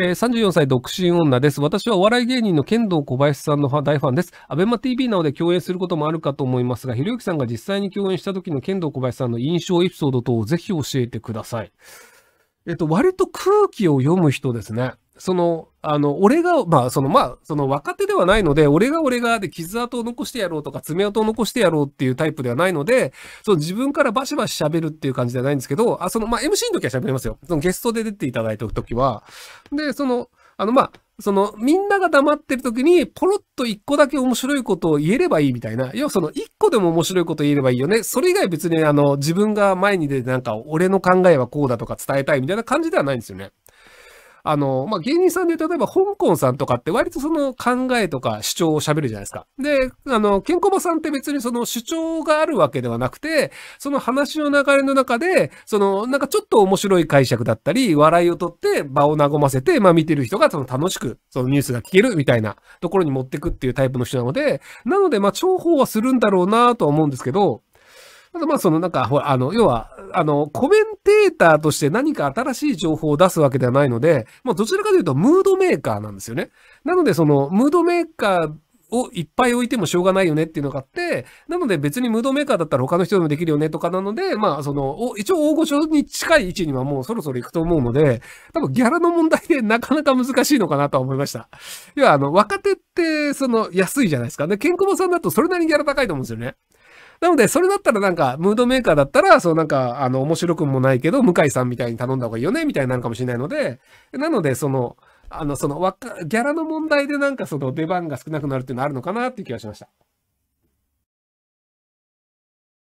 えー、34歳独身女です。私はお笑い芸人の剣道小林さんの大ファンです。アベマ TV などで共演することもあるかと思いますが、ひろゆきさんが実際に共演した時の剣道小林さんの印象エピソード等をぜひ教えてください。えっと、割と空気を読む人ですね。その、あの、俺が、まあ、その、まあ、その若手ではないので、俺が俺がで傷跡を残してやろうとか、爪痕を残してやろうっていうタイプではないので、その自分からバシバシ喋るっていう感じではないんですけど、あ、その、まあ、MC の時は喋りますよ。そのゲストで出ていただいておく時は。で、その、あの、まあ、その、みんなが黙ってる時に、ポロッと一個だけ面白いことを言えればいいみたいな。要はその、一個でも面白いこと言えればいいよね。それ以外別に、あの、自分が前に出てなんか、俺の考えはこうだとか伝えたいみたいな感じではないんですよね。あの、まあ、芸人さんで例えば香港さんとかって割とその考えとか主張を喋るじゃないですか。で、あの、ケンコバさんって別にその主張があるわけではなくて、その話の流れの中で、その、なんかちょっと面白い解釈だったり、笑いをとって場を和ませて、まあ、見てる人がその楽しく、そのニュースが聞けるみたいなところに持ってくっていうタイプの人なので、なので、まあ、重宝はするんだろうなとは思うんですけど、ただまあそのなんか、ほら、あの、要は、あの、コメンテーターとして何か新しい情報を出すわけではないので、まあ、どちらかというとムードメーカーなんですよね。なので、その、ムードメーカー、をいっぱい置いてもしょうがないよねっていうのがあって、なので別にムードメーカーだったら他の人でもできるよねとかなので、まあその、一応大御所に近い位置にはもうそろそろ行くと思うので、多分ギャラの問題でなかなか難しいのかなとは思いました。要はあの、若手ってその安いじゃないですか。で、ケンコバさんだとそれなりにギャラ高いと思うんですよね。なので、それだったらなんか、ムードメーカーだったら、そうなんか、あの、面白くもないけど、向井さんみたいに頼んだ方がいいよね、みたいになるかもしれないので、なので、その、あの、その、ギャラの問題でなんかその出番が少なくなるっていうのはあるのかなっていう気がしました。